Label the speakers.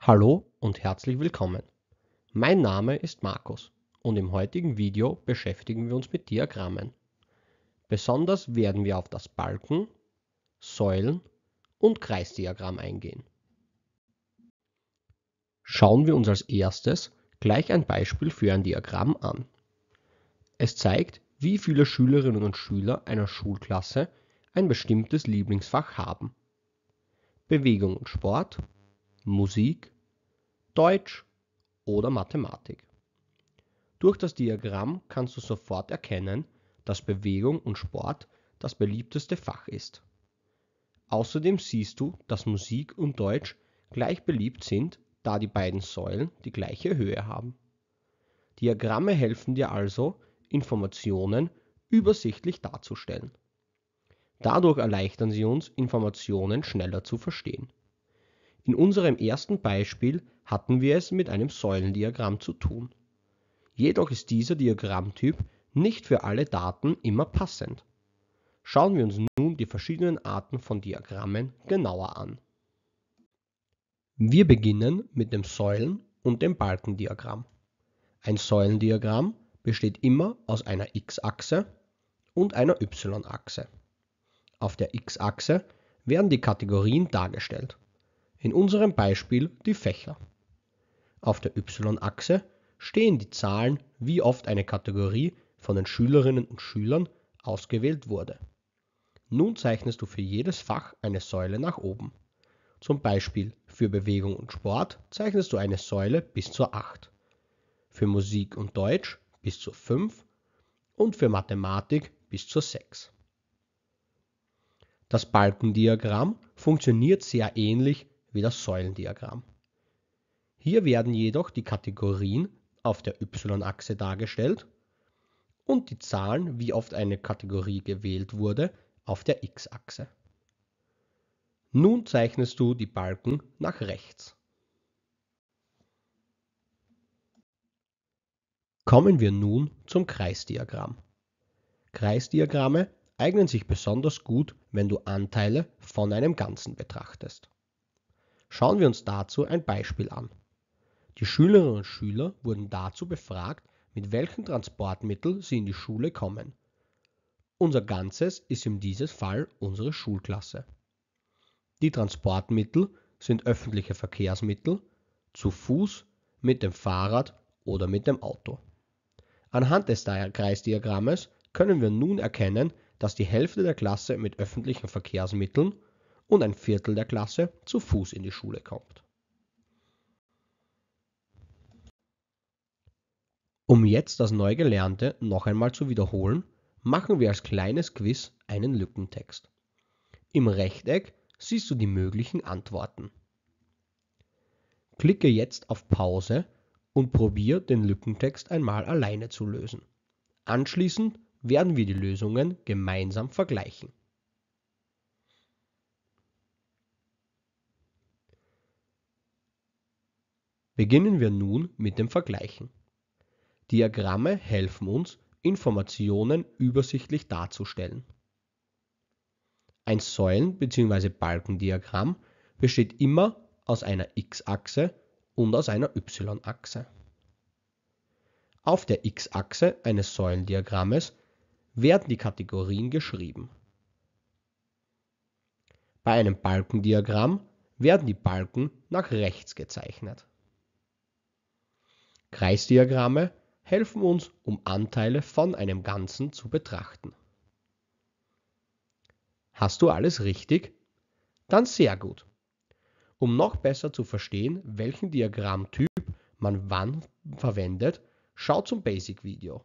Speaker 1: Hallo und herzlich willkommen. Mein Name ist Markus und im heutigen Video beschäftigen wir uns mit Diagrammen. Besonders werden wir auf das Balken, Säulen und Kreisdiagramm eingehen. Schauen wir uns als erstes gleich ein Beispiel für ein Diagramm an. Es zeigt, wie viele Schülerinnen und Schüler einer Schulklasse ein bestimmtes Lieblingsfach haben. Bewegung und Sport Musik, Deutsch oder Mathematik. Durch das Diagramm kannst du sofort erkennen, dass Bewegung und Sport das beliebteste Fach ist. Außerdem siehst du, dass Musik und Deutsch gleich beliebt sind, da die beiden Säulen die gleiche Höhe haben. Diagramme helfen dir also, Informationen übersichtlich darzustellen. Dadurch erleichtern sie uns, Informationen schneller zu verstehen. In unserem ersten Beispiel hatten wir es mit einem Säulendiagramm zu tun. Jedoch ist dieser Diagrammtyp nicht für alle Daten immer passend. Schauen wir uns nun die verschiedenen Arten von Diagrammen genauer an. Wir beginnen mit dem Säulen- und dem Balkendiagramm. Ein Säulendiagramm besteht immer aus einer x-Achse und einer y-Achse. Auf der x-Achse werden die Kategorien dargestellt in unserem Beispiel die Fächer. Auf der y-Achse stehen die Zahlen, wie oft eine Kategorie von den Schülerinnen und Schülern ausgewählt wurde. Nun zeichnest du für jedes Fach eine Säule nach oben. Zum Beispiel für Bewegung und Sport zeichnest du eine Säule bis zur 8, für Musik und Deutsch bis zur 5 und für Mathematik bis zur 6. Das Balkendiagramm funktioniert sehr ähnlich wie das Säulendiagramm. Hier werden jedoch die Kategorien auf der y-Achse dargestellt und die Zahlen, wie oft eine Kategorie gewählt wurde, auf der x-Achse. Nun zeichnest du die Balken nach rechts. Kommen wir nun zum Kreisdiagramm. Kreisdiagramme eignen sich besonders gut, wenn du Anteile von einem Ganzen betrachtest. Schauen wir uns dazu ein Beispiel an. Die Schülerinnen und Schüler wurden dazu befragt, mit welchen Transportmitteln sie in die Schule kommen. Unser Ganzes ist in diesem Fall unsere Schulklasse. Die Transportmittel sind öffentliche Verkehrsmittel, zu Fuß, mit dem Fahrrad oder mit dem Auto. Anhand des Kreisdiagrammes können wir nun erkennen, dass die Hälfte der Klasse mit öffentlichen Verkehrsmitteln und ein Viertel der Klasse zu Fuß in die Schule kommt. Um jetzt das Neugelernte noch einmal zu wiederholen, machen wir als kleines Quiz einen Lückentext. Im Rechteck siehst du die möglichen Antworten. Klicke jetzt auf Pause und probiere den Lückentext einmal alleine zu lösen. Anschließend werden wir die Lösungen gemeinsam vergleichen. Beginnen wir nun mit dem Vergleichen. Diagramme helfen uns, Informationen übersichtlich darzustellen. Ein Säulen- bzw. Balkendiagramm besteht immer aus einer x-Achse und aus einer y-Achse. Auf der x-Achse eines Säulendiagrammes werden die Kategorien geschrieben. Bei einem Balkendiagramm werden die Balken nach rechts gezeichnet. Kreisdiagramme helfen uns, um Anteile von einem Ganzen zu betrachten. Hast du alles richtig? Dann sehr gut. Um noch besser zu verstehen, welchen Diagrammtyp man wann verwendet, schau zum Basic-Video.